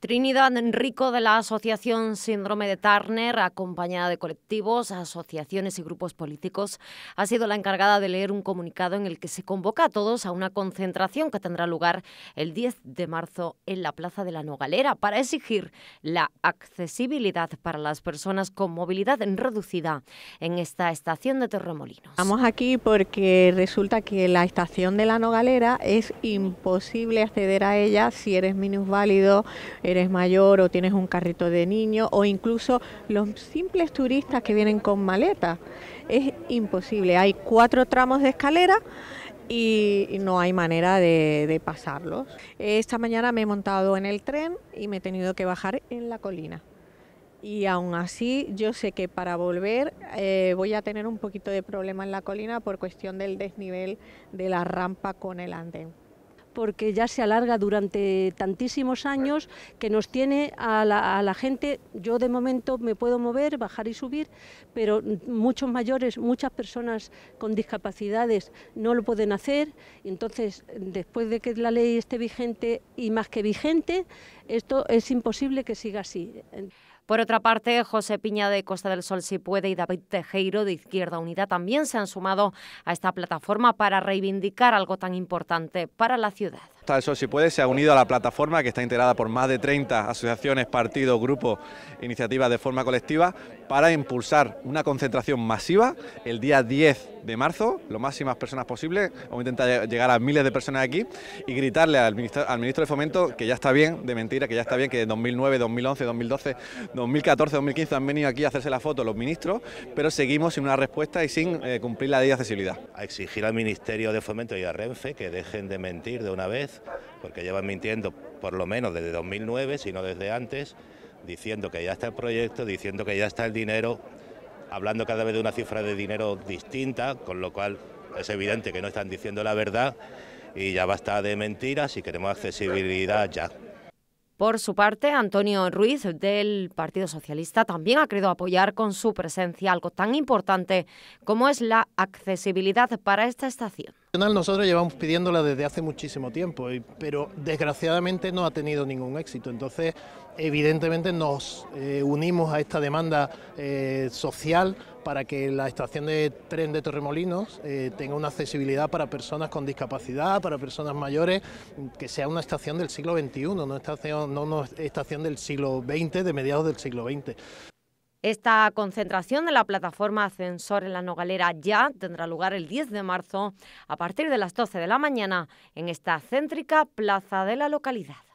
Trinidad Enrico de la Asociación Síndrome de Turner, acompañada de colectivos, asociaciones y grupos políticos, ha sido la encargada de leer un comunicado en el que se convoca a todos a una concentración que tendrá lugar el 10 de marzo en la Plaza de la Nogalera para exigir la accesibilidad para las personas con movilidad reducida en esta estación de Torremolinos. Estamos aquí porque resulta que la estación de la Nogalera es imposible acceder a ella si eres minusválido eres mayor o tienes un carrito de niño o incluso los simples turistas que vienen con maletas. Es imposible. Hay cuatro tramos de escalera y no hay manera de, pasarlos. Esta mañana me he montado en el tren y me he tenido que bajar en la colina. Y aún así yo sé que para volver eh, voy a tener un poquito de problema en la colina por cuestión del desnivel de la rampa con el andén porque ya se alarga durante tantísimos años que nos tiene a la, gente, yo de momento me puedo mover, bajar y subir, pero muchos mayores, muchas personas con discapacidades no lo pueden hacer, entonces después de que la ley esté vigente y más que vigente, esto es imposible que siga así. Por otra parte, José Piña de Costa del Sol Si Puede y David Tejero de Izquierda Unida también se han sumado a esta plataforma para reivindicar algo tan importante para la ciudad. Eso Si Puede se ha unido a la plataforma que está integrada por más de 30 asociaciones, partidos, grupos, iniciativas de forma colectiva para impulsar una concentración masiva el día 10 de marzo, lo máximas personas posible, vamos a intentar llegar a miles de personas aquí y gritarle al ministro, al de Fomento que ya está bien de mentira, que ya está bien que en 2009, 2011, 2012, 2014, 2015 han venido aquí a hacerse la foto los ministros, pero seguimos sin una respuesta y sin eh, cumplir la ley de accesibilidad. A exigir al Ministerio de Fomento y a Renfe que dejen de mentir de una vez porque llevan mintiendo por lo menos desde 2009, sino desde antes, diciendo que ya está el proyecto, diciendo que ya está el dinero, hablando cada vez de una cifra de dinero distinta, con lo cual es evidente que no están diciendo la verdad y ya basta de mentiras y queremos accesibilidad ya. Por su parte, Antonio Ruiz del Partido Socialista también ha querido apoyar con su presencia algo tan importante como es la accesibilidad para esta estación. Nosotros llevamos pidiéndola desde hace muchísimo tiempo, pero desgraciadamente no ha tenido ningún éxito. Entonces, evidentemente nos eh, unimos a esta demanda eh, social para que la estación de tren de Torremolinos eh, tenga una accesibilidad para personas con discapacidad, para personas mayores, que sea una estación del siglo XXI, no, estación, no una estación del siglo XX, de mediados del siglo XX. Esta concentración de la plataforma Ascensor en la Nogalera ya tendrá lugar el 10 de marzo a partir de las 12 de la mañana en esta céntrica plaza de la localidad.